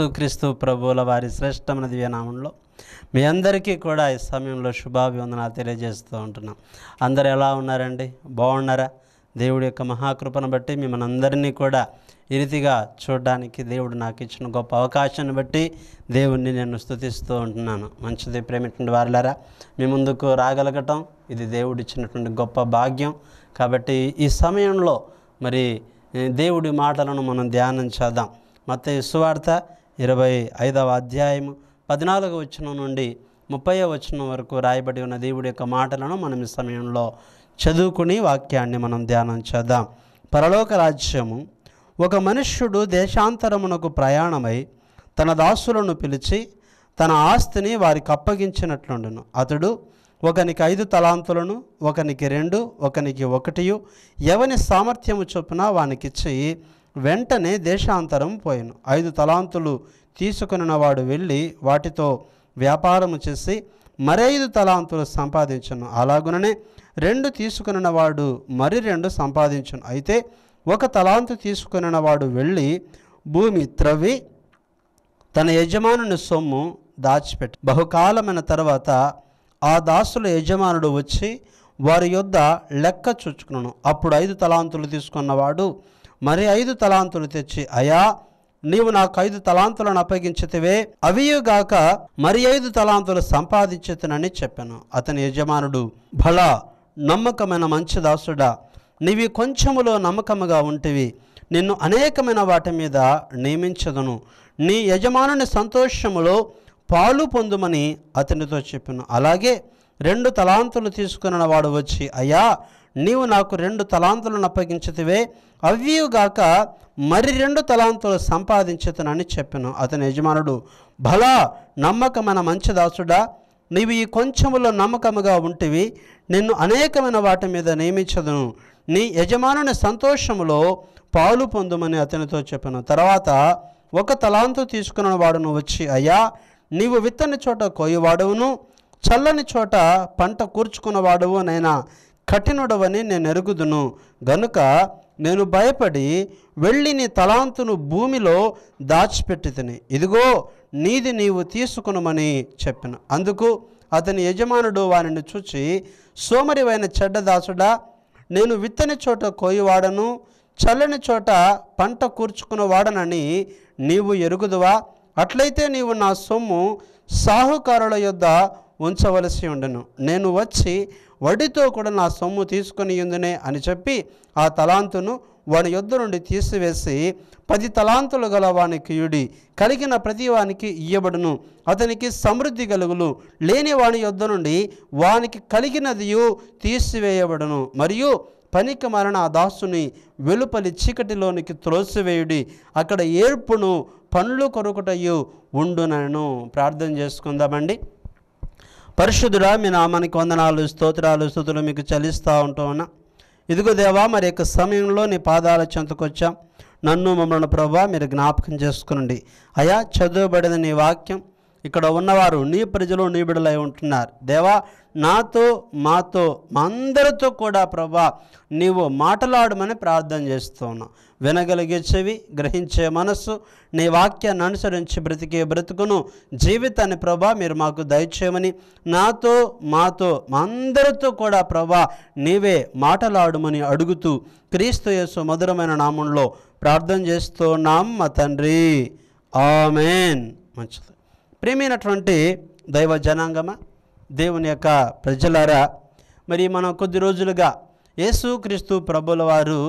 యేసుక్రీస్తు ప్రభువుల వారి శ్రేష్టమైన దివ్యనామంలో మీ అందరికీ కూడా ఈ సమయంలో శుభాభివందనాలు తెలియజేస్తూ ఉంటున్నాం అందరు ఎలా ఉన్నారండి బాగున్నారా దేవుడి యొక్క మహాకృపను బట్టి మిమ్మల్ని అందరినీ కూడా ఈ రీతిగా చూడడానికి దేవుడు నాకు ఇచ్చిన గొప్ప అవకాశాన్ని బట్టి దేవుణ్ణి నేను స్థుతిస్తూ ఉంటున్నాను మంచిది ప్రేమిటువంటి వారిలారా మీ ముందుకు రాగలగటం ఇది దేవుడు ఇచ్చినటువంటి గొప్ప భాగ్యం కాబట్టి ఈ సమయంలో మరి దేవుడి మాటలను మనం ధ్యానం చేద్దాం మత సువార్త ఇరవై ఐదవ అధ్యాయము పద్నాలుగు వచనం నుండి ముప్పై వచనం వరకు రాయబడి ఉన్న దేవుడి యొక్క మాటలను మనం ఈ సమయంలో చదువుకుని వాక్యాన్ని మనం ధ్యానం చేద్దాం పరలోక రాజ్యము ఒక మనుష్యుడు దేశాంతరమునకు ప్రయాణమై తన దాసులను పిలిచి తన ఆస్తిని వారికి అప్పగించినట్లుండును అతడు ఒకనికి ఐదు తలాంతులను ఒకనికి రెండు ఒకనికి ఒకటియు ఎవని సామర్థ్యము చొప్పున వానికిచ్చి వెంటనే దేశాంతరం పోయాను ఐదు తలాంతులు తీసుకున్నవాడు వెళ్ళి వాటితో వ్యాపారము చేసి మరైదు తలాంతులు సంపాదించను అలాగుననే రెండు తీసుకున్నవాడు మరి రెండు సంపాదించను అయితే ఒక తలాంతు తీసుకున్నవాడు వెళ్ళి భూమి త్రవ్వి తన యజమానుని సొమ్ము దాచిపెట్టి బహుకాలమైన తర్వాత ఆ దాసుల యజమానుడు వచ్చి వారి యొద్ద లెక్క చూచుకున్నాను అప్పుడు ఐదు తలాంతులు తీసుకున్నవాడు మరి ఐదు తలాంతులు తెచ్చి అయా నీవు నాకు ఐదు తలాంతులను అప్పగించితివే అవియుగాక మరి ఐదు తలాంతులు సంపాదించుతునని చెప్పాను అతని యజమానుడు భళ నమ్మకమైన మంచి దాసుడా నీవి కొంచెములో నమ్మకముగా ఉంటివి నిన్ను అనేకమైన వాటి మీద నియమించదును నీ యజమానుని సంతోషములో పాలు పొందుమని అతనితో చెప్పాను అలాగే రెండు తలాంతులు తీసుకున్న వాడు వచ్చి అయ్యా నీవు నాకు రెండు తలాంతులను అవి గాక మరి రెండు తలాంతులు సంపాదించుతునని చెప్పాను అతని యజమానుడు భలా నమ్మకమైన మంచి దాసుడా నీవు ఈ కొంచెములో నమ్మకముగా ఉంటివి నిన్ను అనేకమైన వాటి మీద నియమించదును నీ యజమానుని సంతోషములో పాలు పొందుమని అతనితో చెప్పాను తర్వాత ఒక తలాంతు తీసుకున్న వాడును వచ్చి అయ్యా నీవు విత్తని చోట కోయవాడవును చల్లని చోట పంట కూర్చుకున్నవాడవు నైనా కఠినుడవని నేను ఎరుగుదును గనుక నేను భయపడి వెళ్ళి నీ తలాంతును భూమిలో దాచిపెట్టి తిని ఇదిగో నీది నీవు తీసుకునమని చెప్పిన అందుకు అతని యజమానుడు వారిని చూచి సోమరివైన చెడ్డదాసుడా నేను విత్తని చోట కోయివాడను చల్లని చోట పంట వాడనని నీవు ఎరుగుదువా అట్లయితే నీవు నా సొమ్ము సాహుకారుల యొద్ద ఉంచవలసి ఉండను నేను వచ్చి వడ్డీతో కూడా నా సొమ్ము తీసుకుని ఉందినే అని చెప్పి ఆ తలాంతును వాని యుద్ధ నుండి తీసివేసి పది తలాంతులు గల వానికి యుడి కలిగిన ప్రతి వానికి ఇయ్యబడును అతనికి సమృద్ధి గలుగులు లేని వాని యుద్ధ నుండి వానికి కలిగినదియు తీసివేయబడును మరియు పనికి మరణ ఆ దాసుని వెలుపలి చీకటిలోనికి త్రోసివేయుడి అక్కడ ఏర్పును పండ్లు కొరుకుటయు ఉండునను ప్రార్థన చేసుకుందామండి పరిశుద్ధుడా మీ నామానికి వందనాలు స్తోత్రాలు స్థుతులు మీకు చలిస్తూ ఉంటూ ఉన్నా ఇదిగో దేవా మరి యొక్క సమయంలో నీ పాదాల చెంతకొచ్చాం నన్ను మమ్మల్ని ప్రభావ మీరు జ్ఞాపకం చేసుకునండి అయా చదువుబడిన నీ వాక్యం ఇక్కడ ఉన్నవారు నీ ప్రజలు నీ బిడలై ఉంటున్నారు దేవా నాతో మాతో అందరితో కూడా ప్రభా నీవు మాటలాడమని ప్రార్థన చేస్తున్నావు వినగలిగే చెవి గ్రహించే మనస్సు నీ వాక్యాన్ని అనుసరించి బ్రతికే బ్రతుకును జీవితాన్ని ప్రభా మీరు మాకు దయచేయమని నాతో మాతో అందరితో కూడా ప్రభా నీవే మాటలాడమని అడుగుతూ క్రీస్తు యేసు మధురమైన నామంలో ప్రార్థన చేస్తున్నాం మా తండ్రి ఆమెన్ మంచిది ప్రేమైనటువంటి దైవ జనాంగమ దేవుని యొక్క ప్రజలారా మరి మనం కొద్ది రోజులుగా యేసుక్రీస్తు ప్రభుల వారు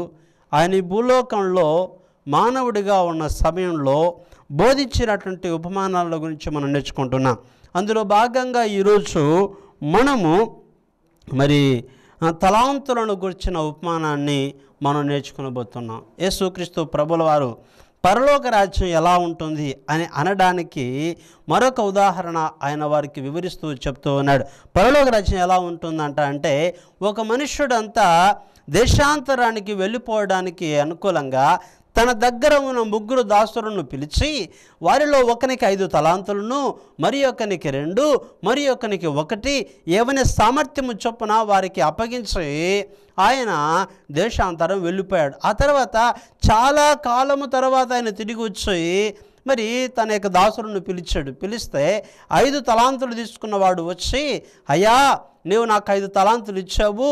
ఆయన భూలోకంలో మానవుడిగా ఉన్న సమయంలో బోధించినటువంటి ఉపమానాల గురించి మనం నేర్చుకుంటున్నాం అందులో భాగంగా ఈరోజు మనము మరి తలాంతులను గుర్చిన ఉపమానాన్ని మనం నేర్చుకునబోతున్నాం యేసుక్రీస్తు ప్రభుల వారు పరలోక రాజ్యం ఎలా ఉంటుంది అని అనడానికి మరొక ఉదాహరణ ఆయన వారికి వివరిస్తూ చెప్తూ ఉన్నాడు పరలోక రాజ్యం ఎలా ఉంటుందంట అంటే ఒక మనుష్యుడంతా దేశాంతరానికి వెళ్ళిపోవడానికి అనుకూలంగా తన దగ్గర ఉన్న ముగ్గురు దాసులను పిలిచి వారిలో ఒకనికి ఐదు తలాంతులను మరి ఒకనికి రెండు మరి ఒకనికి ఒకటి ఏవని సామర్థ్యము చొప్పున వారికి అప్పగించి ఆయన దేశాంతరం వెళ్ళిపోయాడు ఆ తర్వాత చాలా కాలము తర్వాత ఆయన తిరిగి వచ్చి మరి తన యొక్క దాసులను పిలిచాడు పిలిస్తే ఐదు తలాంతులు తీసుకున్నవాడు వచ్చి అయ్యా నీవు నాకు ఐదు తలాంతులు ఇచ్చావు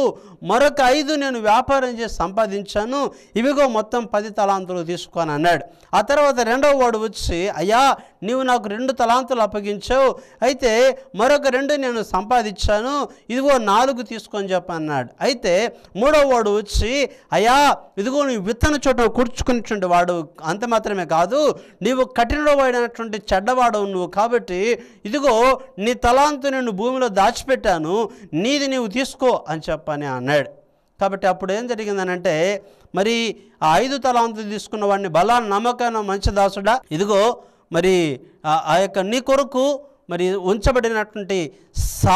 మరొక ఐదు నేను వ్యాపారం చేసి సంపాదించాను ఇవిగో మొత్తం పది తలాంతులు తీసుకొని అన్నాడు ఆ తర్వాత రెండవ వాడు వచ్చి అయ్యా నీవు నాకు రెండు తలాంతులు అప్పగించావు అయితే మరొక రెండు నేను సంపాదించాను ఇదిగో నాలుగు తీసుకొని చెప్పన్నాడు అయితే మూడవ వాడు వచ్చి అయ్యా ఇదిగో నువ్వు విత్తన చోట కూర్చుకునేటువంటి వాడు అంత మాత్రమే కాదు నీవు కఠినవాడైనటువంటి చెడ్డవాడు నువ్వు కాబట్టి ఇదిగో నీ తలాంతు నేను భూమిలో దాచిపెట్టాను నీది నీవు తీసుకో అని చెప్పని అన్నాడు కాబట్టి అప్పుడు ఏం జరిగిందనంటే మరి ఆ ఐదు అంత తీసుకున్న వాడిని బలా నమ్మకం మంచి దాసుడా ఇదిగో మరి ఆ యొక్క నీ కొరకు మరి ఉంచబడినటువంటి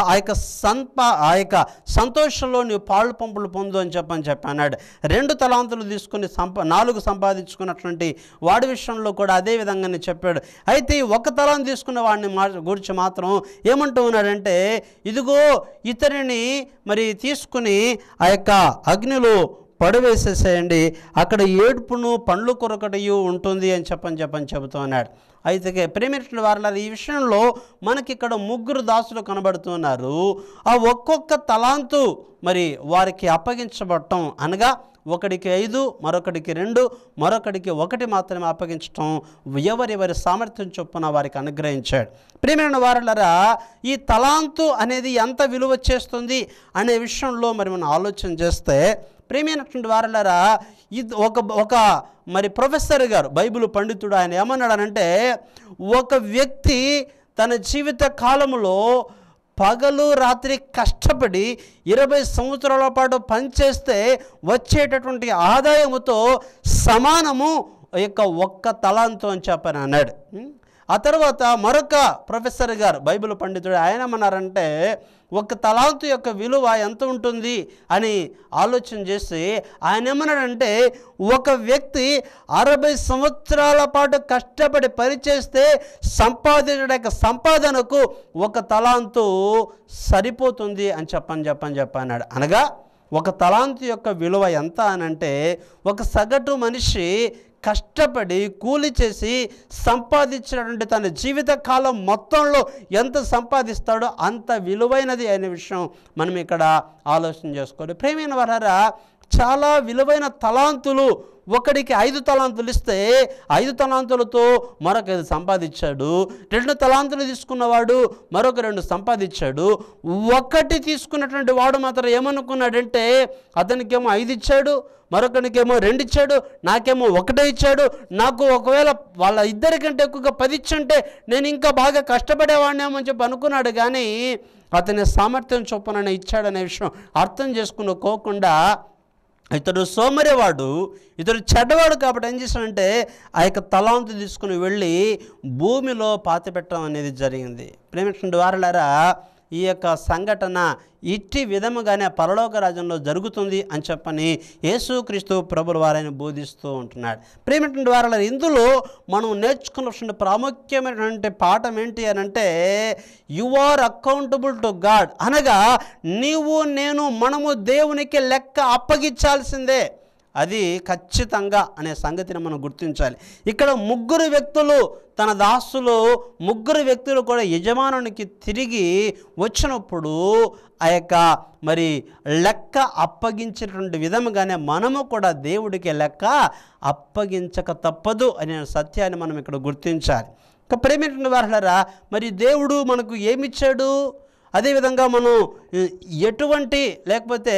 ఆ యొక్క సంప ఆ యొక్క సంతోషంలో నీవు పాళ్ళు పంపులు పొందు అని చెప్పని చెప్పి అన్నాడు రెండు తలాంతులు తీసుకుని సంప నాలుగు సంపాదించుకున్నటువంటి వాడి విషయంలో కూడా అదే విధంగానే చెప్పాడు అయితే ఒక తలాన్ని తీసుకున్న వాడిని గురించి మాత్రం ఏమంటూ ఉన్నాడంటే ఇదిగో ఇతరిని మరి తీసుకుని ఆ యొక్క అగ్నిలో పడవేసేసేయండి అక్కడ ఏడుపును పండ్లు కొరకటయు ఉంటుంది అని చెప్పని చెప్పని చెబుతున్నాడు అయితే ప్రేమిట్ల వారు ఈ విషయంలో మనకిక్కడ ముగ్గురు దాసులు కనబడుతున్నారు ఆ ఒక్కొక్క తలాంతు మరి వారికి అప్పగించబడటం అనగా ఒకడికి ఐదు మరొకడికి రెండు మరొకడికి ఒకటి మాత్రమే అప్పగించటం ఎవరెవరి సామర్థ్యం చొప్పున వారికి అనుగ్రహించాడు ప్రేమైన వారులరా ఈ తలాంతు అనేది ఎంత విలువ చేస్తుంది అనే విషయంలో మరి మనం ఆలోచన చేస్తే ప్రేమైనటువంటి వారలారా ఇది ఒక ఒక మరి ప్రొఫెసర్ గారు బైబిల్ పండితుడు ఆయన ఏమన్నాడనంటే ఒక వ్యక్తి తన జీవిత కాలంలో పగలు రాత్రి కష్టపడి ఇరవై సంవత్సరాల పాటు పనిచేస్తే వచ్చేటటువంటి ఆదాయముతో సమానము యొక్క ఒక్క తలాంతో అని చెప్పని అన్నాడు ఆ తర్వాత మరొక ప్రొఫెసర్ గారు బైబిల్ పండితుడు ఆయన ఏమన్నారంటే ఒక తలాంతు యొక్క విలువ ఎంత ఉంటుంది అని ఆలోచన చేసి ఆయన ఏమన్నాడంటే ఒక వ్యక్తి అరవై సంవత్సరాల పాటు కష్టపడి పనిచేస్తే యొక్క సంపాదనకు ఒక తలాంతు సరిపోతుంది అని చెప్పని చెప్పని చెప్పన్నాడు అనగా ఒక తలాంతు యొక్క విలువ ఎంత అనంటే ఒక సగటు మనిషి కష్టపడి కూలి చేసి సంపాదించినటువంటి తన జీవిత కాలం మొత్తంలో ఎంత సంపాదిస్తాడో అంత విలువైనది అనే విషయం మనం ఇక్కడ ఆలోచన చేసుకోవాలి ప్రేమైన వారారా చాలా విలువైన తలాంతులు ఒకడికి ఐదు తలాంతులు ఇస్తే ఐదు తలాంతులతో మరొక సంపాదించాడు రెండు తలాంతులు తీసుకున్నవాడు మరొక రెండు సంపాదించాడు ఒకటి తీసుకున్నటువంటి వాడు మాత్రం ఏమనుకున్నాడంటే అతనికేమో ఐదు ఇచ్చాడు మరొకనికేమో రెండు ఇచ్చాడు నాకేమో ఒకటే ఇచ్చాడు నాకు ఒకవేళ వాళ్ళ ఇద్దరికంటే ఎక్కువగా పది ఇచ్చుంటే నేను ఇంకా బాగా అని చెప్పి అనుకున్నాడు కానీ అతని సామర్థ్యం చొప్పున ఇచ్చాడనే విషయం అర్థం చేసుకుని కోకుండా ఇతడు సోమరివాడు ఇతడు చెడ్డవాడు కాబట్టి ఏం చేశాడంటే ఆ యొక్క తలాంతు తీసుకుని వెళ్ళి భూమిలో పెట్టడం అనేది జరిగింది ప్రేమించిన వారలారా ఈ యొక్క సంఘటన ఇట్టి విధముగానే పరలోక రాజ్యంలో జరుగుతుంది అని చెప్పని యేసుక్రీస్తు ప్రభుల వారిని బోధిస్తూ ఉంటున్నాడు ప్రేమిటువంటి వారిలో ఇందులో మనం నేర్చుకున్న ప్రాముఖ్యమైనటువంటి పాఠం ఏంటి అని అంటే you are accountable to God అనగా నీవు నేను మనము దేవునికి లెక్క అప్పగించాల్సిందే అది ఖచ్చితంగా అనే సంగతిని మనం గుర్తించాలి ఇక్కడ ముగ్గురు వ్యక్తులు తన దాసులు ముగ్గురు వ్యక్తులు కూడా యజమానునికి తిరిగి వచ్చినప్పుడు ఆ యొక్క మరి లెక్క అప్పగించినటువంటి విధముగానే మనము కూడా దేవుడికి లెక్క అప్పగించక తప్పదు అనే సత్యాన్ని మనం ఇక్కడ గుర్తించాలి ఇంకా ప్రేమిటువంటి వారులరా మరి దేవుడు మనకు ఏమిచ్చాడు అదేవిధంగా మనం ఎటువంటి లేకపోతే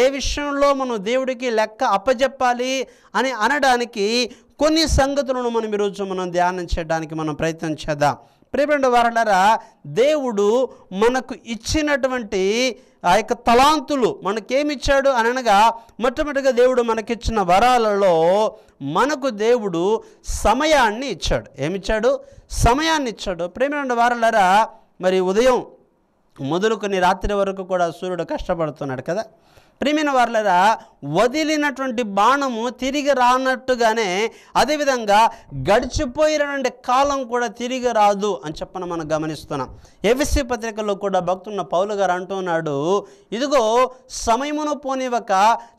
ఏ విషయంలో మనం దేవుడికి లెక్క అప్పజెప్పాలి అని అనడానికి కొన్ని సంగతులను మనం ఈరోజు మనం ధ్యానం చేయడానికి మనం ప్రయత్నం చేద్దాం ప్రియపండు వారలరా దేవుడు మనకు ఇచ్చినటువంటి ఆ యొక్క తలాంతులు మనకేమిచ్చాడు అనగా మొట్టమొదటిగా దేవుడు మనకిచ్చిన వరాలలో మనకు దేవుడు సమయాన్ని ఇచ్చాడు ఏమిచ్చాడు సమయాన్ని ఇచ్చాడు ప్రేమ వారలారా మరి ఉదయం ಕೊನೆ ರಾತ್ರಿವರೆಗೂ ಕೂಡ ಸೂರ್ಯ ಕಷ್ಟಪಡ್ತು ಕದ ప్రేమిన వారులరా వదిలినటువంటి బాణము తిరిగి రానట్టుగానే అదేవిధంగా గడిచిపోయినటువంటి కాలం కూడా తిరిగి రాదు అని చెప్పని మనం గమనిస్తున్నాం ఎఫ్ఎస్సి పత్రికలో కూడా భక్తున్న పౌలు గారు అంటున్నాడు ఇదిగో సమయమును పోనివ్వక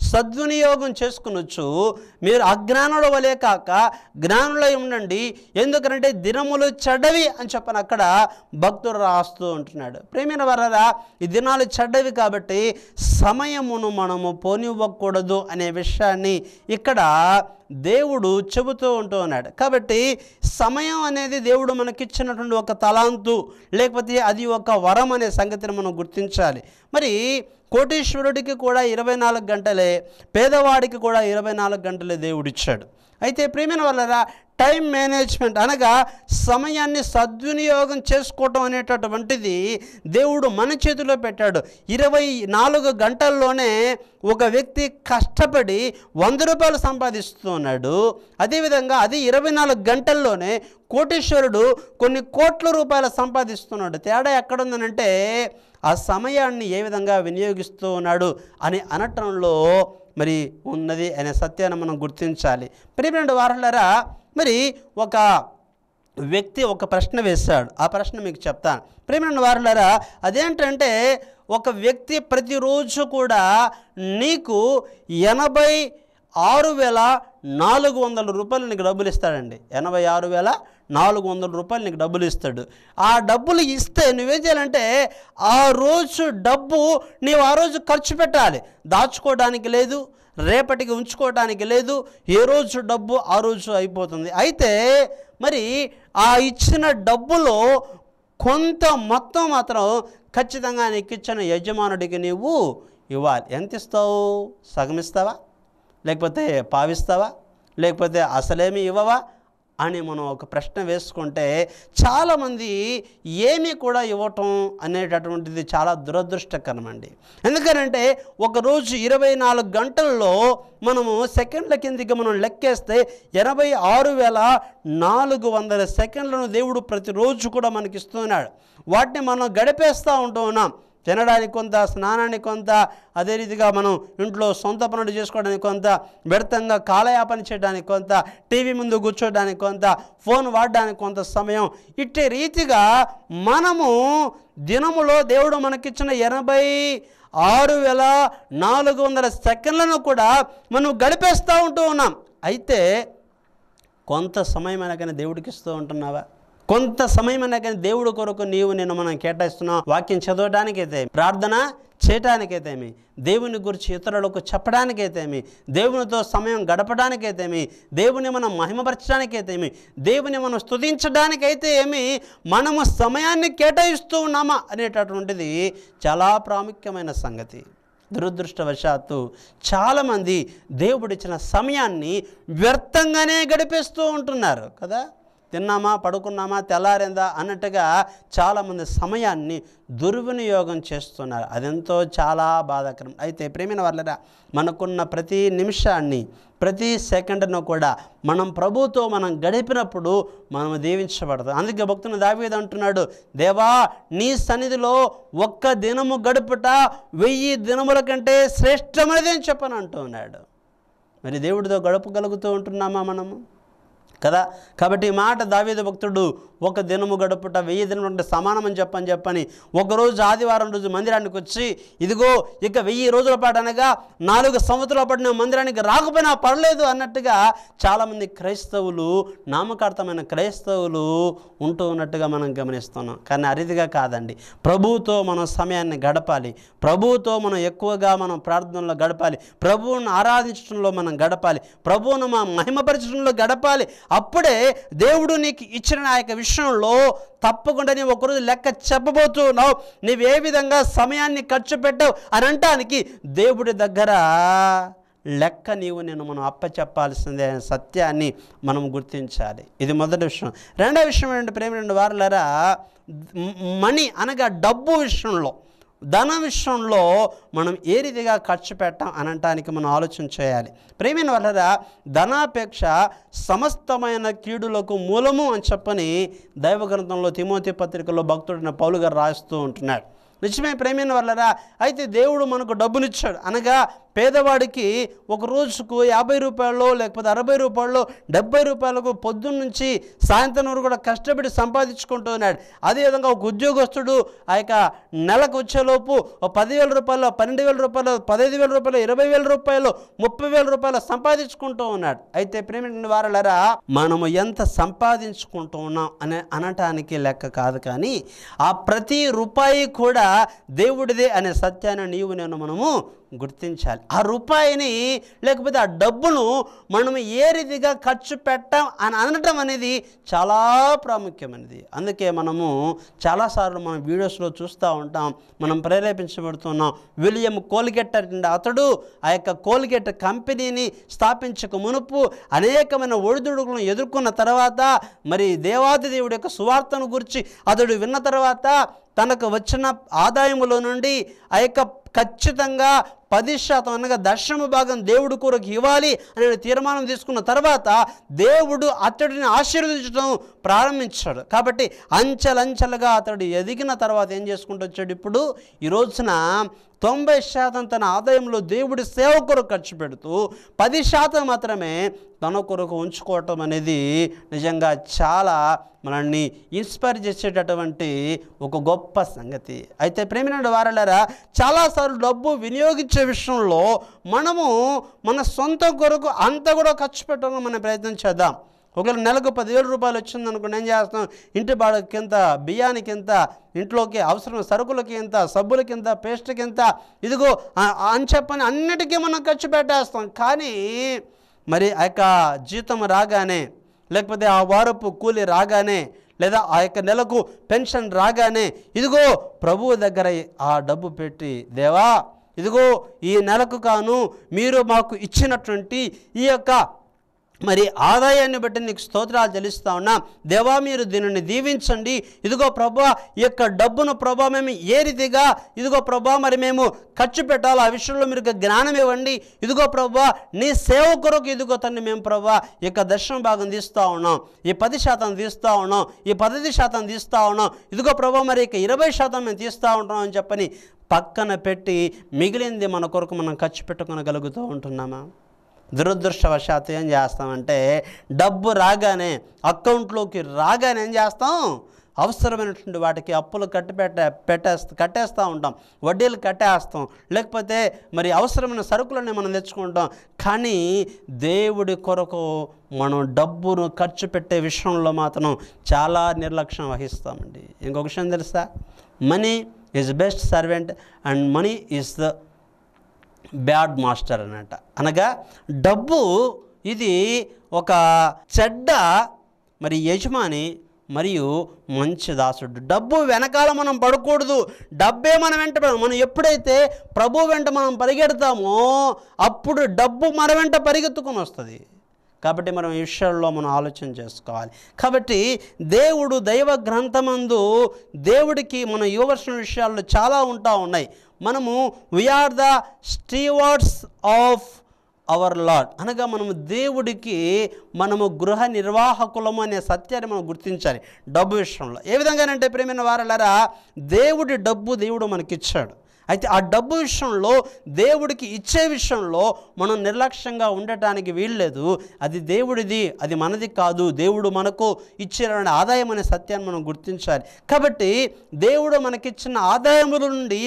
సద్వినియోగం చేసుకునొచ్చు మీరు అజ్ఞానుల వలే కాక జ్ఞానులై ఉండండి ఎందుకంటే దినములు చెడ్డవి అని చెప్పని అక్కడ భక్తుడు రాస్తూ ఉంటున్నాడు ప్రేమైన వరరా ఈ దినాలు చెడ్డవి కాబట్టి సమయమును మనము పోనివ్వకూడదు అనే విషయాన్ని ఇక్కడ దేవుడు చెబుతూ ఉంటూ ఉన్నాడు కాబట్టి సమయం అనేది దేవుడు మనకిచ్చినటువంటి ఒక తలాంతు లేకపోతే అది ఒక వరం అనే సంగతిని మనం గుర్తించాలి మరి కోటీశ్వరుడికి కూడా ఇరవై నాలుగు గంటలే పేదవాడికి కూడా ఇరవై నాలుగు గంటలే దేవుడిచ్చాడు అయితే ప్రేమైన వాళ్ళరా టైం మేనేజ్మెంట్ అనగా సమయాన్ని సద్వినియోగం చేసుకోవటం అనేటటువంటిది దేవుడు మన చేతిలో పెట్టాడు ఇరవై నాలుగు గంటల్లోనే ఒక వ్యక్తి కష్టపడి వంద రూపాయలు సంపాదిస్తున్నాడు అదేవిధంగా అది ఇరవై నాలుగు గంటల్లోనే కోటీశ్వరుడు కొన్ని కోట్ల రూపాయలు సంపాదిస్తున్నాడు తేడా ఎక్కడుందనంటే ఆ సమయాన్ని ఏ విధంగా వినియోగిస్తూ ఉన్నాడు అని అనటంలో మరి ఉన్నది అనే సత్యాన్ని మనం గుర్తించాలి ప్రియమైన వారులరా మరి ఒక వ్యక్తి ఒక ప్రశ్న వేశాడు ఆ ప్రశ్న మీకు చెప్తాను ప్రేమైన వారులరా అదేంటంటే ఒక వ్యక్తి ప్రతిరోజు కూడా నీకు ఎనభై ఆరు వేల నాలుగు వందల రూపాయలు నీకు డబ్బులు ఇస్తాడండి ఎనభై ఆరు వేల నాలుగు వందల రూపాయలు నీకు డబ్బులు ఇస్తాడు ఆ డబ్బులు ఇస్తే నువ్వేం చేయాలంటే ఆ రోజు డబ్బు నీవు ఆ రోజు ఖర్చు పెట్టాలి దాచుకోవడానికి లేదు రేపటికి ఉంచుకోవడానికి లేదు ఏ రోజు డబ్బు ఆ రోజు అయిపోతుంది అయితే మరి ఆ ఇచ్చిన డబ్బులో కొంత మొత్తం మాత్రం ఖచ్చితంగా నీకు ఇచ్చిన యజమానుడికి నీవు ఇవ్వాలి ఎంత ఇస్తావు సగమిస్తావా లేకపోతే పావిస్తావా లేకపోతే అసలేమి ఇవ్వవా అని మనం ఒక ప్రశ్న వేసుకుంటే చాలామంది ఏమీ కూడా ఇవ్వటం అనేటటువంటిది చాలా దురదృష్టకరమండి ఎందుకనంటే ఒకరోజు ఇరవై నాలుగు గంటల్లో మనము సెకండ్ల కిందికి మనం లెక్కేస్తే ఎనభై ఆరు వేల నాలుగు వందల సెకండ్లను దేవుడు ప్రతిరోజు కూడా ఉన్నాడు వాటిని మనం గడిపేస్తూ ఉంటూ ఉన్నాం తినడానికి కొంత స్నానానికి కొంత అదే రీతిగా మనం ఇంట్లో సొంత పనులు చేసుకోవడానికి కొంత వ్యర్థంగా కాలయాపన చేయడానికి కొంత టీవీ ముందు కూర్చోడానికి కొంత ఫోన్ వాడడానికి కొంత సమయం ఇట్టే రీతిగా మనము దినములో దేవుడు మనకిచ్చిన ఎనభై ఆరు వేల నాలుగు వందల సెకండ్లను కూడా మనం గడిపేస్తూ ఉంటూ ఉన్నాం అయితే కొంత సమయం కానీ దేవుడికి ఇస్తూ ఉంటున్నావా కొంత సమయమైనా కానీ దేవుడు కొరకు నీవు నేను మనం కేటాయిస్తున్నాం వాక్యం చదవడానికైతే ప్రార్థన చేయటానికైతేమి దేవుని గురించి ఇతరులకు చెప్పడానికైతేమి దేవునితో సమయం గడపడానికైతేమి దేవుని మనం మహిమపరచడానికైతేమి దేవుని మనం స్థుతించడానికైతే ఏమి మనము సమయాన్ని కేటాయిస్తూ ఉన్నామా అనేటటువంటిది చాలా ప్రాముఖ్యమైన సంగతి దురదృష్టవశాత్తు చాలామంది దేవుడిచ్చిన సమయాన్ని వ్యర్థంగానే గడిపేస్తూ ఉంటున్నారు కదా తిన్నామా పడుకున్నామా తెల్లారిందా అన్నట్టుగా చాలామంది సమయాన్ని దుర్వినియోగం చేస్తున్నారు అదెంతో చాలా బాధాకరం అయితే ప్రేమిన వాళ్ళరా మనకున్న ప్రతి నిమిషాన్ని ప్రతి సెకండ్ను కూడా మనం ప్రభుతో మనం గడిపినప్పుడు మనం దీవించబడతాం అందుకే భక్తుని దావేది అంటున్నాడు దేవా నీ సన్నిధిలో ఒక్క దినము గడుపుట వెయ్యి దినముల కంటే శ్రేష్టమైనది అని చెప్పని అంటున్నాడు మరి దేవుడితో గడపగలుగుతూ ఉంటున్నామా మనము కదా కాబట్టి ఈ మాట దావేద భక్తుడు ఒక దినము గడుపుట వెయ్యి దినములు సమానమని చెప్పని చెప్పని ఒకరోజు ఆదివారం రోజు మందిరానికి వచ్చి ఇదిగో ఇక వెయ్యి రోజుల పాటు అనగా నాలుగు సంవత్సరాల పాటు నేను మందిరానికి రాకపోయినా పర్లేదు అన్నట్టుగా చాలామంది క్రైస్తవులు నామకార్థమైన క్రైస్తవులు ఉంటూ ఉన్నట్టుగా మనం గమనిస్తున్నాం కానీ అరిదిగా కాదండి ప్రభువుతో మనం సమయాన్ని గడపాలి ప్రభువుతో మనం ఎక్కువగా మనం ప్రార్థనలో గడపాలి ప్రభువును ఆరాధించడంలో మనం గడపాలి ప్రభువును మనం మహిమపరచడంలో గడపాలి అప్పుడే దేవుడు నీకు ఇచ్చిన నా యొక్క విషయంలో తప్పకుండా నీ ఒకరోజు లెక్క చెప్పబోతున్నావు నీవే విధంగా సమయాన్ని ఖర్చు పెట్టావు అని అంటానికి దేవుడి దగ్గర లెక్క నీవు నేను మనం అప్పచెప్పాల్సిందే అనే సత్యాన్ని మనం గుర్తించాలి ఇది మొదటి విషయం రెండో విషయం ఏంటంటే ప్రేమ రెండు వారులరా మనీ అనగా డబ్బు విషయంలో ధన విషయంలో మనం ఏ రీతిగా ఖర్చు పెట్టాం అనటానికి మనం ఆలోచన చేయాలి ప్రేమిన వల్ల ధనాపేక్ష సమస్తమైన కీడులకు మూలము అని చెప్పని దైవగ్రంథంలో తిమోతి పత్రికలో భక్తుడిన పౌలు గారు రాస్తూ ఉంటున్నాడు నిజమే ప్రేమైన వల్లరా అయితే దేవుడు మనకు డబ్బునిచ్చాడు అనగా పేదవాడికి ఒక రోజుకు యాభై రూపాయలు లేకపోతే అరవై రూపాయలు డెబ్బై రూపాయలకు పొద్దున్న నుంచి సాయంత్రం వరకు కూడా కష్టపడి సంపాదించుకుంటున్నాడు అదేవిధంగా ఒక ఉద్యోగస్తుడు ఆ యొక్క నెలకు వచ్చేలోపు పదివేల రూపాయలు పన్నెండు వేల రూపాయలు పదహైదు వేల రూపాయలు ఇరవై వేల రూపాయలు ముప్పై వేల రూపాయలు సంపాదించుకుంటూ ఉన్నాడు అయితే ప్రేమించిన వారలరా మనము ఎంత సంపాదించుకుంటూ ఉన్నాం అనే అనటానికి లెక్క కాదు కానీ ఆ ప్రతి రూపాయి కూడా దేవుడిదే అనే సత్యాన్ని నీవు నేను మనము గుర్తించాలి ఆ రూపాయిని లేకపోతే ఆ డబ్బును మనం ఏ రీతిగా ఖర్చు పెట్టాం అని అనడం అనేది చాలా ప్రాముఖ్యమైనది అందుకే మనము చాలాసార్లు మనం వీడియోస్లో చూస్తూ ఉంటాం మనం ప్రేరేపించబడుతున్నాం విలియం కోల్గెట్ అంటే అతడు ఆ యొక్క కోల్గెట్ కంపెనీని స్థాపించక మునుపు అనేకమైన ఒడిదుడుకులను ఎదుర్కొన్న తర్వాత మరి దేవాది దేవుడి యొక్క సువార్తను గురించి అతడు విన్న తర్వాత తనకు వచ్చిన ఆదాయములో నుండి ఆ యొక్క ఖచ్చితంగా పది శాతం అనగా దశమ భాగం దేవుడు కొరకు ఇవ్వాలి అనే తీర్మానం తీసుకున్న తర్వాత దేవుడు అతడిని ఆశీర్వదించడం ప్రారంభించాడు కాబట్టి అంచెలంచెలుగా అతడు ఎదిగిన తర్వాత ఏం చేసుకుంటూ వచ్చాడు ఇప్పుడు ఈ రోజున తొంభై శాతం తన ఆదాయంలో దేవుడి సేవ కొరకు ఖర్చు పెడుతూ పది శాతం మాత్రమే తన కొరకు ఉంచుకోవటం అనేది నిజంగా చాలా మనల్ని ఇన్స్పైర్ చేసేటటువంటి ఒక గొప్ప సంగతి అయితే ప్రేమిన వారలారా చాలాసార్లు డబ్బు వినియోగించే విషయంలో మనము మన సొంత కొరకు అంత కూడా ఖర్చు పెట్టడం మనం ప్రయత్నం చేద్దాం ఒకవేళ నెలకు పదివేల రూపాయలు వచ్చింది అనుకుంటే ఏం చేస్తాం ఇంటి బాడకి ఎంత బియ్యానికి ఎంత ఇంట్లోకి అవసరం సరుకులకి ఎంత సబ్బులకి ఎంత పేస్ట్కి ఎంత ఇదిగో అని చెప్పని అన్నిటికీ మనం ఖర్చు పెట్టేస్తాం కానీ మరి ఆ యొక్క జీతం రాగానే లేకపోతే ఆ వారపు కూలి రాగానే లేదా ఆ యొక్క నెలకు పెన్షన్ రాగానే ఇదిగో ప్రభువు దగ్గర ఆ డబ్బు పెట్టి దేవా ఇదిగో ఈ నెలకు కాను మీరు మాకు ఇచ్చినటువంటి ఈ యొక్క మరి ఆదాయాన్ని బట్టి నీకు స్తోత్రాలు చెల్లిస్తా ఉన్నా దేవా మీరు దీనిని దీవించండి ఇదిగో ప్రభా యొక్క డబ్బును ప్రభా మేము ఏ రీతిగా ఇదిగో ప్రభా మరి మేము ఖర్చు పెట్టాలో ఆ విషయంలో మీరు జ్ఞానం ఇవ్వండి ఇదిగో ప్రభా నీ సేవ కొరకు ఇదిగో తన్ని మేము ప్రభా యొక్క దర్శనం భాగం తీస్తూ ఉన్నాం ఈ పది శాతం తీస్తూ ఉన్నాం ఈ పదహైదు శాతం తీస్తూ ఉన్నాం ఇదిగో ప్రభా మరి ఇక ఇరవై శాతం మేము తీస్తూ ఉంటాం అని చెప్పని పక్కన పెట్టి మిగిలింది మన కొరకు మనం ఖర్చు పెట్టుకోగలుగుతూ ఉంటున్నామా దురదృష్టవశాత్తు ఏం చేస్తామంటే డబ్బు రాగానే అకౌంట్లోకి రాగానే ఏం చేస్తాం అవసరమైనటువంటి వాటికి అప్పులు కట్టి పెట్ట పెట్టేస్తా కట్టేస్తూ ఉంటాం వడ్డీలు కట్టేస్తాం లేకపోతే మరి అవసరమైన సరుకులని మనం తెచ్చుకుంటాం కానీ దేవుడి కొరకు మనం డబ్బును ఖర్చు పెట్టే విషయంలో మాత్రం చాలా నిర్లక్ష్యం వహిస్తామండి ఇంకొక విషయం తెలుసా money is best servant and money is the bad master అనట అనగా డబ్బు ఇది ఒక చెడ్డ మరి యజమాని మరియు మంచి దాసుడు డబ్బు వెనకాల మనం పడకూడదు డబ్బే మన వెంట మనం ఎప్పుడైతే ప్రభు వెంట మనం పరిగెడతామో అప్పుడు డబ్బు మన వెంట పరిగెత్తుకుని వస్తుంది కాబట్టి మనం ఈ విషయాల్లో మనం ఆలోచన చేసుకోవాలి కాబట్టి దేవుడు దైవ గ్రంథమందు దేవుడికి మన యువవర్షణ విషయాల్లో చాలా ఉంటా ఉన్నాయి మనము we are the stewards of our lord అనగా మనము దేవుడికి మనము గృహ నిర్వాహకులము అనే సత్యాన్ని మనం గుర్తించాలి డబ్బు విషయంలో ఏ విధంగానంటే ప్రేమైన వారలారా దేవుడి డబ్బు దేవుడు మనకిచ్చాడు అయితే ఆ డబ్బు విషయంలో దేవుడికి ఇచ్చే విషయంలో మనం నిర్లక్ష్యంగా ఉండటానికి వీల్లేదు అది దేవుడిది అది మనది కాదు దేవుడు మనకు ఇచ్చిన ఆదాయం అనే సత్యాన్ని మనం గుర్తించాలి కాబట్టి దేవుడు మనకిచ్చిన ఆదాయముల నుండి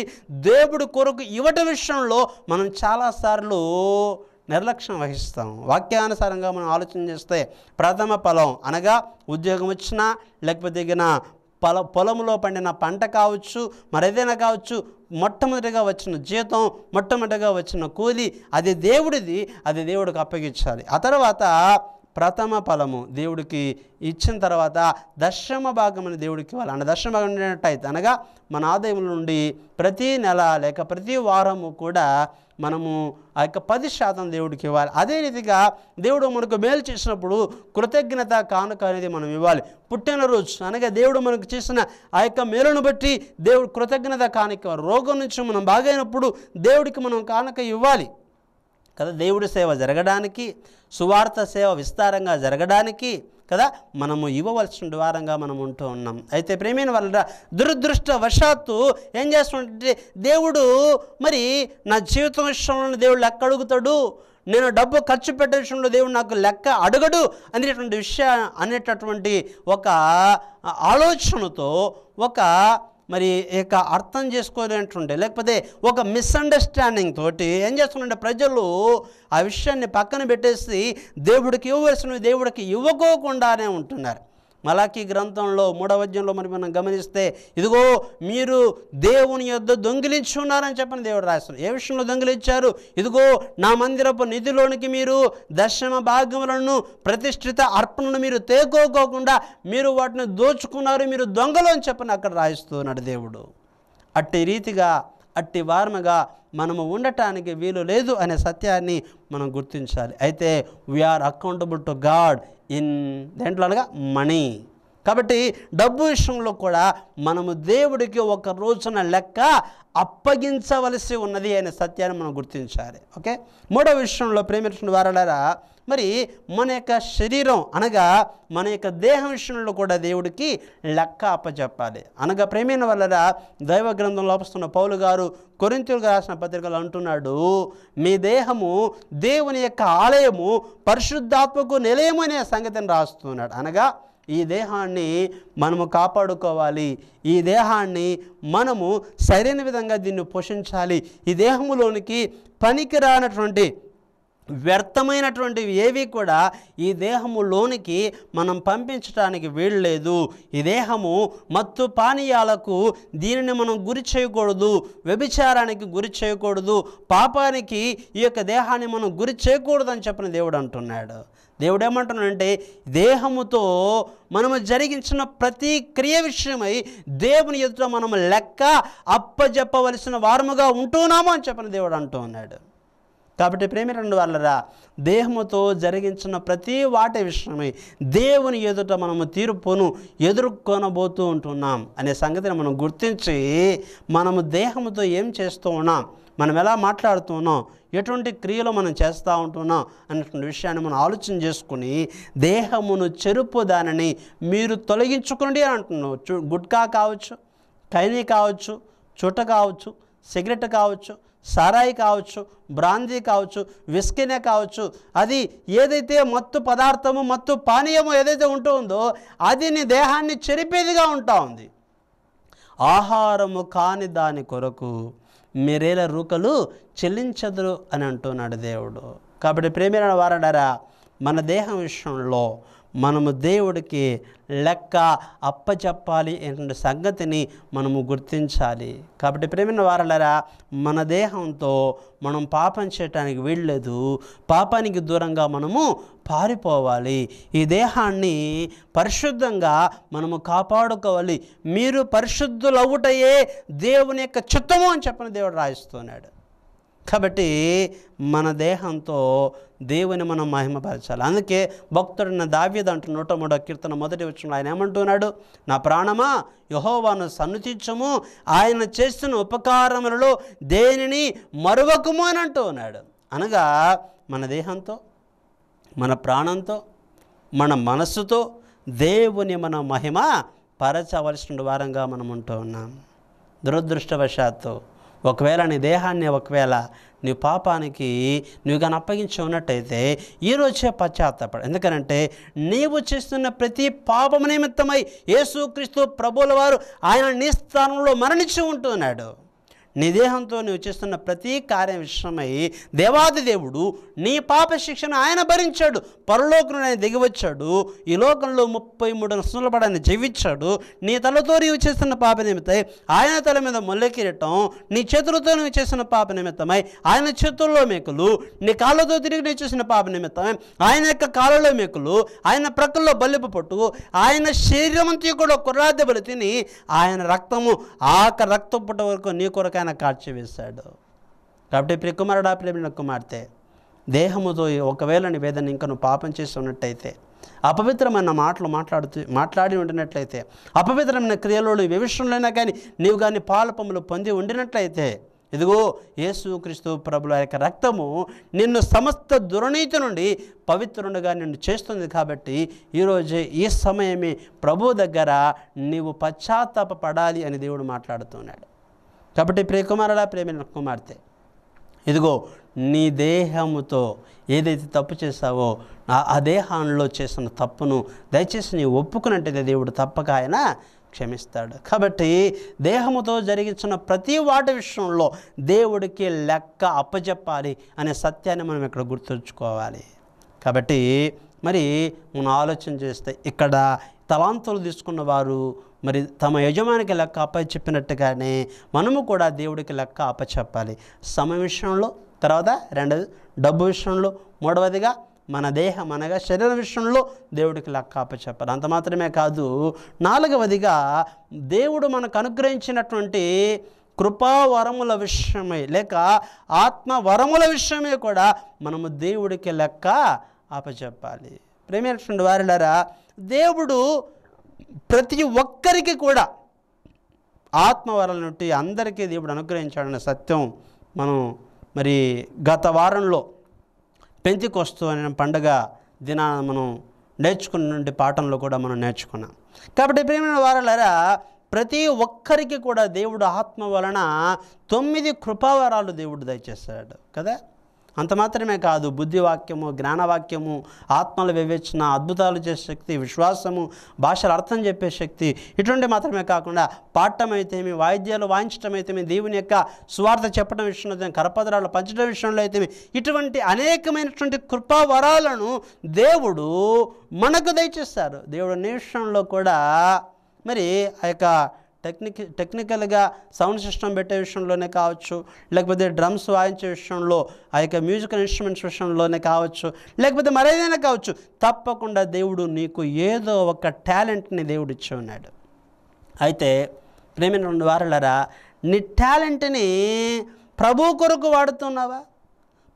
దేవుడు కొరకు ఇవ్వటం విషయంలో మనం చాలాసార్లు నిర్లక్ష్యం వహిస్తాం వాక్యానుసారంగా మనం ఆలోచన చేస్తే ప్రథమ ఫలం అనగా ఉద్యోగం వచ్చినా లేకపోతే దిగిన పొల పొలంలో పండిన పంట కావచ్చు మరేదైనా కావచ్చు మొట్టమొదటిగా వచ్చిన జీతం మొట్టమొదటిగా వచ్చిన కూలి అది దేవుడిది అది దేవుడికి అప్పగించాలి ఆ తర్వాత ప్రథమ ఫలము దేవుడికి ఇచ్చిన తర్వాత దశమ అని దేవుడికి ఇవ్వాలి అంటే దశమ భాగం అనగా మన ఆదాయంలో నుండి ప్రతి నెల లేక ప్రతి వారము కూడా మనము ఆ యొక్క పది శాతం దేవుడికి ఇవ్వాలి అదే రీతిగా దేవుడు మనకు మేలు చేసినప్పుడు కృతజ్ఞత కానుక అనేది మనం ఇవ్వాలి పుట్టినరోజు అనగా దేవుడు మనకు చేసిన ఆ యొక్క మేలును బట్టి దేవుడు కృతజ్ఞత కానుక రోగం నుంచి మనం బాగైనప్పుడు దేవుడికి మనం కానుక ఇవ్వాలి కదా దేవుడి సేవ జరగడానికి సువార్త సేవ విస్తారంగా జరగడానికి కదా మనము ఇవ్వవలసిన వారంగా మనం ఉంటూ ఉన్నాం అయితే ప్రేమైన వాళ్ళ దురదృష్టవశాత్తు ఏం చేస్తుంటే దేవుడు మరి నా జీవితం విషయంలో దేవుడు లెక్క అడుగుతాడు నేను డబ్బు ఖర్చు పెట్టే విషయంలో దేవుడు నాకు లెక్క అడగడు అనేటువంటి విషయ అనేటటువంటి ఒక ఆలోచనతో ఒక మరి ఇక అర్థం చేసుకోలేంటుండే లేకపోతే ఒక మిస్అండర్స్టాండింగ్ తోటి ఏం చేస్తుండే ప్రజలు ఆ విషయాన్ని పక్కన పెట్టేసి దేవుడికి ఇవ్వవలసినవి దేవుడికి ఇవ్వకోకుండానే ఉంటున్నారు మలాఖీ గ్రంథంలో మూడవద్యంలో మరి మనం గమనిస్తే ఇదిగో మీరు దేవుని యొద్ద దొంగిలించున్నారని చెప్పని దేవుడు రాస్తున్నారు ఏ విషయంలో దొంగిలించారు ఇదిగో నా మందిరపు నిధిలోనికి మీరు దర్శన భాగములను ప్రతిష్ఠిత అర్పణను మీరు తేకోకోకుండా మీరు వాటిని దోచుకున్నారు మీరు దొంగలు అని చెప్పని అక్కడ రాయిస్తున్నాడు దేవుడు అట్టి రీతిగా అట్టి వారముగా మనము ఉండటానికి వీలు లేదు అనే సత్యాన్ని మనం గుర్తించాలి అయితే we are accountable to God in the end money కాబట్టి డబ్బు విషయంలో కూడా మనము దేవుడికి ఒక రోజున లెక్క అప్పగించవలసి ఉన్నది అనే సత్యాన్ని మనం గుర్తించాలి ఓకే మూడో విషయంలో ప్రేమించిన వారలారా మరి మన యొక్క శరీరం అనగా మన యొక్క దేహం విషయంలో కూడా దేవుడికి లెక్క అప్పచెప్పాలి అనగా ప్రేమైన వల్లరా దైవ గ్రంథంలో వస్తున్న పౌలు గారు కొరింతలకు రాసిన పత్రికలు అంటున్నాడు మీ దేహము దేవుని యొక్క ఆలయము పరిశుద్ధాత్మకు అనే సంగతిని రాస్తున్నాడు అనగా ఈ దేహాన్ని మనము కాపాడుకోవాలి ఈ దేహాన్ని మనము సరైన విధంగా దీన్ని పోషించాలి ఈ దేహములోనికి పనికిరానటువంటి వ్యర్థమైనటువంటివి ఏవి కూడా ఈ దేహములోనికి మనం పంపించడానికి వీళ్ళలేదు ఈ దేహము మత్తు పానీయాలకు దీనిని మనం గురి చేయకూడదు వ్యభిచారానికి గురి చేయకూడదు పాపానికి ఈ యొక్క దేహాన్ని మనం గురి చేయకూడదు అని చెప్పిన దేవుడు అంటున్నాడు దేవుడేమంటున్నాడంటే దేహముతో మనము జరిగించిన ప్రతి క్రియ విషయమై దేవుని ఎదుట మనం లెక్క అప్పజెప్పవలసిన వారముగా ఉంటున్నాము అని చెప్పిన దేవుడు అంటూ ఉన్నాడు కాబట్టి ప్రేమ రెండు వాళ్ళరా దేహముతో జరిగించిన ప్రతి వాటి విషయమై దేవుని ఎదుట మనము తీర్పును ఎదుర్కొనబోతూ ఉంటున్నాం అనే సంగతిని మనం గుర్తించి మనము దేహముతో ఏం చేస్తూ ఉన్నాం మనం ఎలా మాట్లాడుతున్నాం ఎటువంటి క్రియలు మనం చేస్తూ ఉంటున్నాం అనేటువంటి విషయాన్ని మనం ఆలోచన చేసుకుని దేహమును చెరుపు దానిని మీరు తొలగించుకోండి అని అంటున్నావు గుట్కా కావచ్చు కైనీ కావచ్చు చుట్ట కావచ్చు సిగరెట్ కావచ్చు సారాయి కావచ్చు బ్రాందీ కావచ్చు విస్కినే కావచ్చు అది ఏదైతే మత్తు పదార్థము మత్తు పానీయము ఏదైతే ఉంటుందో అది నీ దేహాన్ని చెరిపేదిగా ఉంటా ఉంది ఆహారము కాని దాని కొరకు మీరేల రూకలు చెల్లించదురు అని అంటున్నాడు దేవుడు కాబట్టి ప్రేమైన వారడారా మన దేహం విషయంలో మనము దేవుడికి లెక్క అప్పచెప్పాలి అనే సంగతిని మనము గుర్తించాలి కాబట్టి ప్రేమిన వారలరా మన దేహంతో మనం పాపం చేయటానికి వీళ్ళలేదు పాపానికి దూరంగా మనము పారిపోవాలి ఈ దేహాన్ని పరిశుద్ధంగా మనము కాపాడుకోవాలి మీరు పరిశుద్ధులవుటయే దేవుని యొక్క చిత్తము అని చెప్పిన దేవుడు రాయిస్తున్నాడు కాబట్టి మన దేహంతో దేవుని మనం మహిమపరచాలి అందుకే భక్తుడిన దావ్యద అంటు నూట మూడో కీర్తన మొదటి వచ్చిన ఆయన ఏమంటున్నాడు నా ప్రాణమా యహోవాను సన్నుతించము ఆయన చేస్తున్న ఉపకారములలో దేనిని మరువకము అని అంటూ ఉన్నాడు అనగా మన దేహంతో మన ప్రాణంతో మన మనస్సుతో దేవుని మన మహిమ పరచవలసిన వారంగా మనం ఉంటూ ఉన్నాం దురదృష్టవశాత్తు ఒకవేళ నీ దేహాన్ని ఒకవేళ నీ పాపానికి నువ్వు కానీ అప్పగించి ఉన్నట్టయితే ఈరోజే పశ్చాత్తాపడు ఎందుకనంటే నీవు చేస్తున్న ప్రతి పాపం నిమిత్తమై యేసుక్రీస్తు ప్రభుల వారు ఆయన నీ స్థానంలో మరణించి ఉంటున్నాడు నీ దేహంతో నువ్వు చేస్తున్న ప్రతి కార్యం విషయమై దేవాది దేవుడు నీ పాప శిక్షను ఆయన భరించాడు పరలోకను ఆయన దిగివచ్చాడు ఈ లోకంలో ముప్పై మూడు నష్టల పడని జీవించాడు నీ తలతో నీవు చేస్తున్న పాప నిమిత్తమై ఆయన తల మీద మొల్లకిరటం నీ చేతులతో నువ్వు చేసిన పాప నిమిత్తమై ఆయన చేతుల్లో మేకులు నీ కాళ్ళతో తిరిగి నువ్వు చేసిన పాప నిమిత్తమై ఆయన యొక్క కాళ్ళలో మేకులు ఆయన ప్రక్కల్లో బల్లిపు పట్టు ఆయన శరీరం అంతా కూడా కుర్రాద్య తిని ఆయన రక్తము ఆక రక్తం పుట్ట వరకు నీ కొరకు ఆయన కాల్చివేశాడు కాబట్టి ప్రియకుమారుడా ప్రేమిన కుమార్తె దేహముతో ఒకవేళ నివేదన ఇంకా నువ్వు పాపం చేసి ఉన్నట్టయితే అపవిత్రమైన మాటలు మాట్లాడుతూ మాట్లాడి ఉండినట్లయితే అపవిత్రమైన క్రియలో ఏ విషయంలోనైనా కానీ నీవు కానీ పాలపములు పొంది ఉండినట్లయితే ఇదిగో క్రీస్తు ప్రభుల యొక్క రక్తము నిన్ను సమస్త దురనీతి నుండి పవిత్రుండగా నిన్ను చేస్తుంది కాబట్టి ఈరోజే ఈ సమయమే ప్రభు దగ్గర నీవు పశ్చాత్తాపడాలి అని దేవుడు మాట్లాడుతున్నాడు కాబట్టి ప్రియకుమారుడా ప్రేమైన కుమార్తె ఇదిగో నీ దేహముతో ఏదైతే తప్పు చేసావో ఆ దేహంలో చేసిన తప్పును దయచేసి నీవు ఒప్పుకున్నట్టయితే దేవుడు తప్పక ఆయన క్షమిస్తాడు కాబట్టి దేహముతో జరిగించిన ప్రతి వాటి విషయంలో దేవుడికి లెక్క అప్పచెప్పాలి అనే సత్యాన్ని మనం ఇక్కడ గుర్తుంచుకోవాలి కాబట్టి మరి మనం ఆలోచన చేస్తే ఇక్కడ తలాంతులు తీసుకున్న వారు మరి తమ యజమానికి లెక్క అప్ప చెప్పినట్టుగానే మనము కూడా దేవుడికి లెక్క అప్పచెప్పాలి సమ విషయంలో తర్వాత రెండవది డబ్బు విషయంలో మూడవదిగా మన దేహం అనగా శరీర విషయంలో దేవుడికి లెక్క అప్పచెప్పాలి అంత మాత్రమే కాదు నాలుగవదిగా దేవుడు మనకు అనుగ్రహించినటువంటి కృపావరముల విషయమే లేక ఆత్మ వరముల విషయమే కూడా మనము దేవుడికి లెక్క అప్పచెప్పాలి ప్రేమైనటువంటి వారిలారా దేవుడు ప్రతి ఒక్కరికి కూడా ఆత్మవరాల నుండి అందరికీ దేవుడు అనుగ్రహించాడనే సత్యం మనం మరి గత వారంలో పెంతికొస్తూ అనే పండుగ దినాన మనం నేర్చుకున్న పాఠంలో కూడా మనం నేర్చుకున్నాం కాబట్టి ప్రేమైన వారాలరా ప్రతి ఒక్కరికి కూడా దేవుడు ఆత్మ వలన తొమ్మిది కృపావరాలు దేవుడు దయచేశాడు కదా అంత మాత్రమే కాదు బుద్ధివాక్యము జ్ఞానవాక్యము ఆత్మల వివేచన అద్భుతాలు చేసే శక్తి విశ్వాసము భాషలు అర్థం చెప్పే శక్తి ఇటువంటి మాత్రమే కాకుండా పాడటం వాయిద్యాలు వాయించడం అయితేమి దేవుని యొక్క స్వార్థ చెప్పడం విషయంలో కరపత్రాలు పంచడం విషయంలో అయితే ఇటువంటి అనేకమైనటువంటి కృపావరాలను దేవుడు మనకు దయచేస్తారు దేవుడు విషయంలో కూడా మరి ఆ యొక్క టెక్నిక్ టెక్నికల్గా సౌండ్ సిస్టమ్ పెట్టే విషయంలోనే కావచ్చు లేకపోతే డ్రమ్స్ వాయించే విషయంలో ఆ యొక్క మ్యూజికల్ ఇన్స్ట్రుమెంట్స్ విషయంలోనే కావచ్చు లేకపోతే మరేదైనా కావచ్చు తప్పకుండా దేవుడు నీకు ఏదో ఒక టాలెంట్ని దేవుడు ఇచ్చి ఉన్నాడు అయితే ప్రేమిన రెండు వారలరా నీ టాలెంట్ని ప్రభు కొరకు వాడుతున్నావా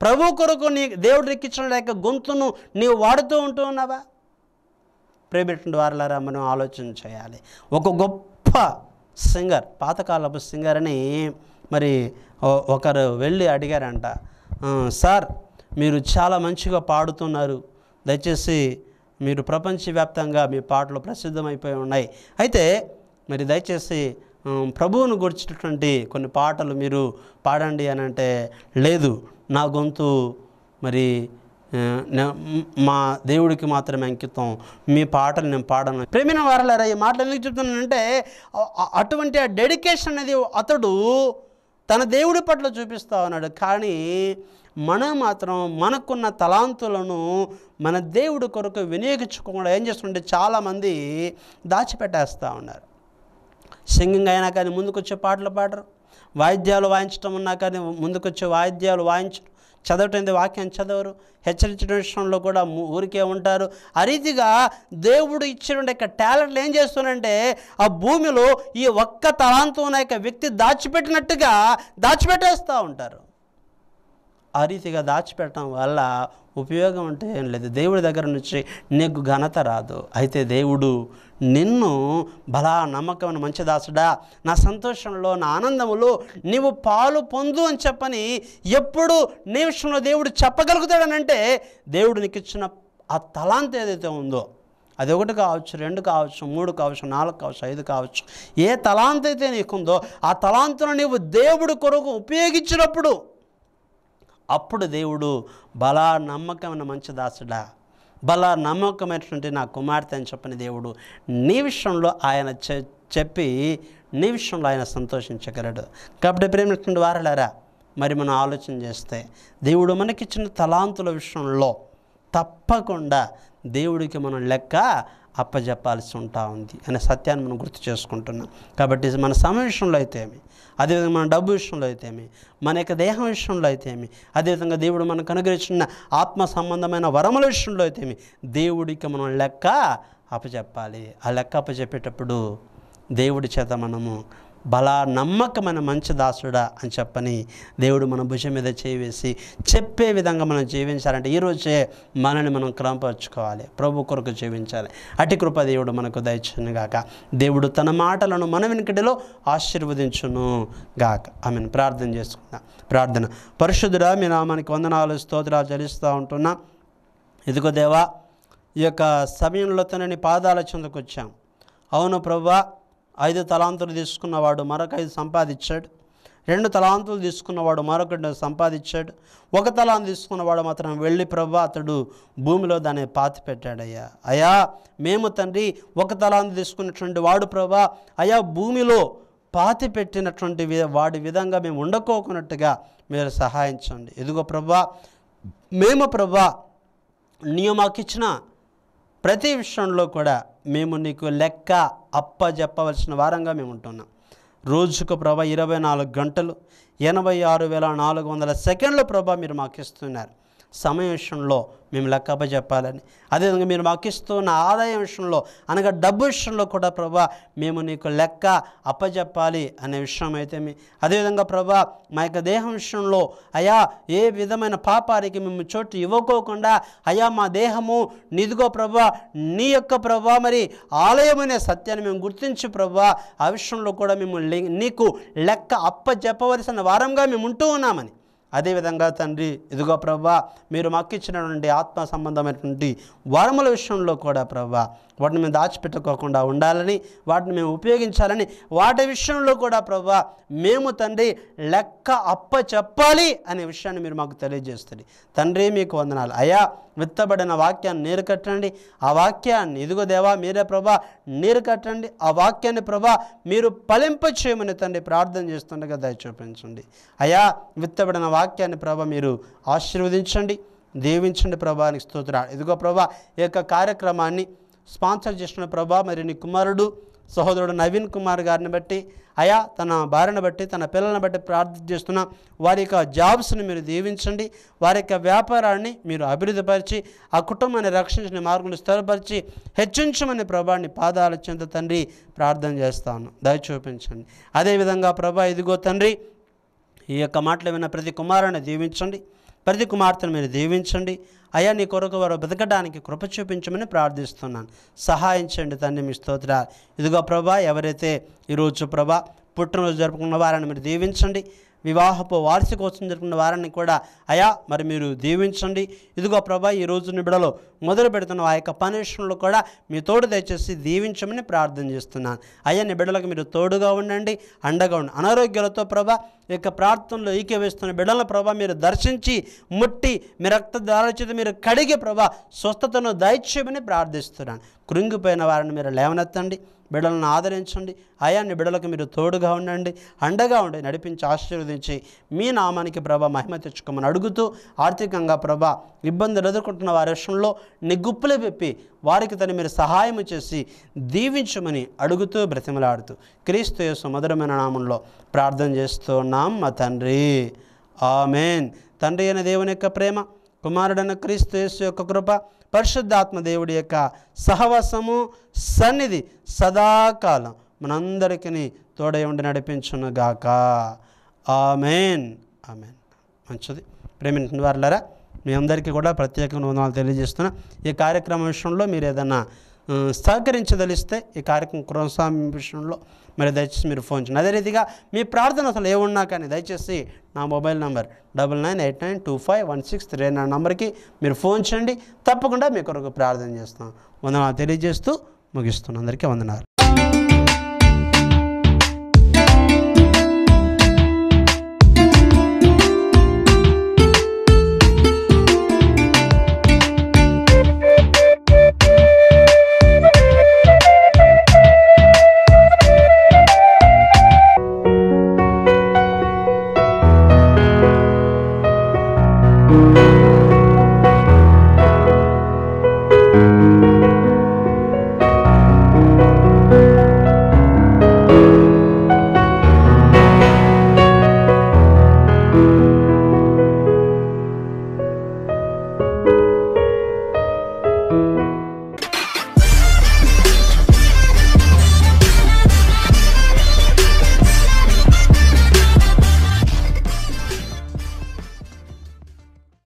ప్రభు కొరకు నీ దేవుడు రెక్కించిన యొక్క గొంతును నీవు వాడుతూ ఉంటూ ఉన్నావా ప్రేమిటువంటి వారలారా మనం ఆలోచన చేయాలి ఒక గొప్ప సింగర్ పాతకాలపు సింగర్ అని మరి ఒకరు వెళ్ళి అడిగారంట సార్ మీరు చాలా మంచిగా పాడుతున్నారు దయచేసి మీరు ప్రపంచవ్యాప్తంగా మీ పాటలు ప్రసిద్ధమైపోయి ఉన్నాయి అయితే మరి దయచేసి ప్రభువును గుర్చినటువంటి కొన్ని పాటలు మీరు పాడండి అని అంటే లేదు నా గొంతు మరి మా దేవుడికి మాత్రమే అంకితం మీ పాటలు నేను పాడను ప్రేమిన వారలారా ఈ మాటలు ఎందుకు చెప్తున్నానంటే అటువంటి ఆ డెడికేషన్ అనేది అతడు తన దేవుడి పట్ల చూపిస్తా ఉన్నాడు కానీ మనం మాత్రం మనకున్న తలాంతులను మన దేవుడి కొరకు వినియోగించుకోకుండా ఏం చేస్తుంటే చాలామంది దాచిపెట్టేస్తూ ఉన్నారు సింగింగ్ అయినా కానీ ముందుకొచ్చే పాటలు పాడరు వాయిద్యాలు వాయించడం ఉన్నా కానీ ముందుకొచ్చే వాయిద్యాలు వాయించు చదవటంది వాక్యం చదవరు హెచ్చరించడం విషయంలో కూడా ఊరికే ఉంటారు ఆ రీతిగా దేవుడు ఇచ్చిన యొక్క టాలెంట్లు ఏం చేస్తున్నంటే ఆ భూమిలో ఈ ఒక్క తలాంతం ఉన్న యొక్క వ్యక్తి దాచిపెట్టినట్టుగా దాచిపెట్టేస్తూ ఉంటారు ఆ రీతిగా దాచిపెట్టడం వల్ల ఉపయోగం అంటే ఏం లేదు దేవుడి దగ్గర నుంచి నీకు ఘనత రాదు అయితే దేవుడు నిన్ను బలా నమ్మకమైన మంచి దాసుడా నా సంతోషంలో నా ఆనందములు నీవు పాలు పొందు అని చెప్పని ఎప్పుడు నీ విషయంలో దేవుడు చెప్పగలుగుతాడనంటే దేవుడు నీకు ఇచ్చిన ఆ తలాంత ఏదైతే ఉందో అది ఒకటి కావచ్చు రెండు కావచ్చు మూడు కావచ్చు నాలుగు కావచ్చు ఐదు కావచ్చు ఏ తలాంత అయితే నీకుందో ఆ తలాంతను నీవు దేవుడి కొరకు ఉపయోగించినప్పుడు అప్పుడు దేవుడు బలా నమ్మకమైన మంచి దాసుడా బలా నమ్మకమైనటువంటి నా కుమార్తె అని చెప్పిన దేవుడు నీ విషయంలో ఆయన చెప్పి నీ విషయంలో ఆయన సంతోషించగలడు కాబట్టి ప్రేమిటువంటి వారలారా మరి మనం ఆలోచన చేస్తే దేవుడు మనకిచ్చిన తలాంతుల విషయంలో తప్పకుండా దేవుడికి మనం లెక్క అప్పజెప్పాల్సి ఉంటా ఉంది అనే సత్యాన్ని మనం గుర్తు చేసుకుంటున్నాం కాబట్టి మన సమయం విషయంలో అయితేమి అదేవిధంగా మన డబ్బు విషయంలో అయితేమి మన యొక్క దేహం విషయంలో అయితే ఏమి అదేవిధంగా దేవుడు మనకు అనుగ్రహించిన ఆత్మ సంబంధమైన వరముల విషయంలో అయితేమి దేవుడికి మనం లెక్క అప్పచెప్పాలి ఆ లెక్క అప్పచెప్పేటప్పుడు దేవుడి చేత మనము బలా నమ్మకమైన మంచి దాసుడా అని చెప్పని దేవుడు మన భుజం మీద చేవేసి చెప్పే విధంగా మనం జీవించాలంటే ఈరోజే మనల్ని మనం క్రమపరచుకోవాలి ప్రభు కొరకు జీవించాలి అటి కృప దేవుడు మనకు గాక దేవుడు తన మాటలను మన వెనుకటిలో ఆశీర్వదించును గాక ఆమెను ప్రార్థన చేసుకుందాం ప్రార్థన పరిశుద్ధుడా మీ నామానికి వందనాలు స్తోత్రాలు చరిస్తూ ఉంటున్నా ఇదిగో దేవా ఈ యొక్క సమయంలో తనని పాదాల చెందుకొచ్చాం అవును ప్రభా ఐదు తలాంతులు తీసుకున్నవాడు మరొక ఐదు సంపాదించాడు రెండు తలాంతులు తీసుకున్నవాడు మరొకటి సంపాదించాడు ఒక తలాంతు తీసుకున్నవాడు మాత్రం వెళ్ళి ప్రభు అతడు భూమిలో దాన్ని పాతి పెట్టాడయ్యా అయా మేము తండ్రి ఒక తలాంతు తీసుకున్నటువంటి వాడు ప్రభా అయా భూమిలో పాతి పెట్టినటువంటి వాడి విధంగా మేము ఉండకోకున్నట్టుగా మీరు సహాయించండి ఎదుగో ప్రభా మేము ప్రభా మాకు ఇచ్చిన ప్రతి విషయంలో కూడా మేము నీకు లెక్క అప్ప చెప్పవలసిన వారంగా మేము ఉంటున్నాం రోజుకు ప్రభా ఇరవై నాలుగు గంటలు ఎనభై ఆరు వేల నాలుగు వందల సెకండ్ల ప్రభా మీరు మాకు ఇస్తున్నారు సమయం విషయంలో మేము లెక్కప చెప్పాలని అదేవిధంగా మీరు మాకు ఇస్తున్న ఆదాయం విషయంలో అనగా డబ్బు విషయంలో కూడా ప్రభా మేము నీకు లెక్క అప్పచెప్పాలి అనే విషయం అయితే మీ అదేవిధంగా ప్రభా మా యొక్క దేహం విషయంలో అయా ఏ విధమైన పాపానికి మేము చోటు ఇవ్వకోకుండా అయా మా దేహము నిదిగో ప్రభా నీ యొక్క ప్రభా మరి ఆలయమనే సత్యాన్ని మేము గుర్తించి ప్రభా ఆ విషయంలో కూడా మేము నీకు లెక్క అప్పచెప్పవలసిన వారంగా మేము ఉంటూ ఉన్నామని అదేవిధంగా తండ్రి ఇదిగో ప్రవ్వా మీరు ఇచ్చినటువంటి ఆత్మ సంబంధమైనటువంటి వరముల విషయంలో కూడా ప్రవ్వా వాటిని మేము దాచిపెట్టుకోకుండా ఉండాలని వాటిని మేము ఉపయోగించాలని వాటి విషయంలో కూడా ప్రవ్వా మేము తండ్రి లెక్క అప్ప చెప్పాలి అనే విషయాన్ని మీరు మాకు తెలియజేస్తుంది తండ్రి మీకు వందనాలు అయా విత్తబడిన వాక్యాన్ని నీరు కట్టండి ఆ వాక్యాన్ని ఇదిగో దేవా మీరే ప్రభా నీరు కట్టండి ఆ వాక్యాన్ని ప్రభా మీరు ఫలింప చేయమని తండ్రి ప్రార్థన చేస్తుండగా దయచూపించండి అయా విత్తబడిన వాక్యాన్ని ప్రభా మీరు ఆశీర్వదించండి దీవించండి ప్రభానికి స్తోత్ర ఇదిగో ప్రభా ఈ యొక్క కార్యక్రమాన్ని స్పాన్సర్ చేసిన ప్రభా మరి నీ కుమారుడు సహోదరుడు నవీన్ కుమార్ గారిని బట్టి అయా తన భార్యను బట్టి తన పిల్లలను బట్టి ప్రార్థన చేస్తున్న వారి యొక్క జాబ్స్ని మీరు దీవించండి వారి యొక్క వ్యాపారాన్ని మీరు అభివృద్ధిపరిచి ఆ కుటుంబాన్ని రక్షించిన మార్గం స్థిరపరిచి హెచ్చించమని ప్రభాని పాదాల చెంత తండ్రి ప్రార్థన చేస్తాను దయచూపించండి అదేవిధంగా ప్రభా ఇదిగో తండ్రి ఈ యొక్క మాటలు విన్న ప్రతి కుమారుని దీవించండి ప్రతి కుమార్తెను మీరు దీవించండి అయ్యా నీ కొరకు వారు బ్రతకడానికి కృప చూపించమని ప్రార్థిస్తున్నాను సహాయించండి తండ్రి మీ స్తోత్ర ఇదిగో ప్రభా ఎవరైతే ఈరోజు ప్రభా పుట్టినరోజు జరుపుకున్న వారిని మీరు దీవించండి వివాహపు వార్షికోత్సవం జరుపుకున్న వారాన్ని కూడా అయా మరి మీరు దీవించండి ఇదిగో ప్రభా ఈ రోజు నిబిడలో మొదలు పెడుతున్న ఆ యొక్క పనిషన్లు కూడా మీ తోడు దయచేసి దీవించమని ప్రార్థన చేస్తున్నాను అయ్యా నిబిడలకు మీరు తోడుగా ఉండండి అండగా ఉండండి అనారోగ్యాలతో ప్రభా ఈ యొక్క ప్రార్థనలో ఈకేవేస్తున్న బిడల ప్రభా మీరు దర్శించి ముట్టి మీ రక్త దారచిత మీరు కడిగి ప్రభా స్వస్థతను దయచేయమని ప్రార్థిస్తున్నాను కృంగిపోయిన వారిని మీరు లేవనెత్తండి బిడలను ఆదరించండి ఆయాన్ని బిడలకు మీరు తోడుగా ఉండండి అండగా ఉండి నడిపించి ఆశీర్వదించి మీ నామానికి ప్రభ మహిమ తెచ్చుకోమని అడుగుతూ ఆర్థికంగా ప్రభ ఇబ్బందులు ఎదుర్కొంటున్న వారి విషయంలో నిగ్గుప్పులు పెప్పి వారికి తను మీరు సహాయం చేసి దీవించమని అడుగుతూ బ్రతిమలాడుతూ క్రీస్తు యేసు మధురమైన నామంలో ప్రార్థన చేస్తున్నాం మా తండ్రి ఆమెన్ తండ్రి అయిన దేవుని యొక్క ప్రేమ కుమారుడైన క్రీస్తు యేసు యొక్క కృప పరిశుద్ధాత్మ దేవుడి యొక్క సహవాసము సన్నిధి సదాకాలం మనందరికీ తోడై ఉండి నడిపించునుగాక ఆమెన్ ఆమెన్ మంచిది ప్రేమించిన వారులరా మీ అందరికీ కూడా ప్రత్యేక వందనాలు తెలియజేస్తున్నా ఈ కార్యక్రమం విషయంలో మీరు ఏదైనా సహకరించదలిస్తే ఈ కార్యక్రమం కొనసాగింపు విషయంలో మరి దయచేసి మీరు ఫోన్ చేయండి అదే రీతిగా మీ ప్రార్థన అసలు ఏమున్నా కానీ దయచేసి నా mobile number double nine eight nine two five one six three nine నెంబర్కి మీరు ఫోన్ చేయండి తప్పకుండా మీ కొరకు ప్రార్థన చేస్తాం వందనాలు తెలియజేస్తూ ముగిస్తున్నాను అందరికీ వందనాలు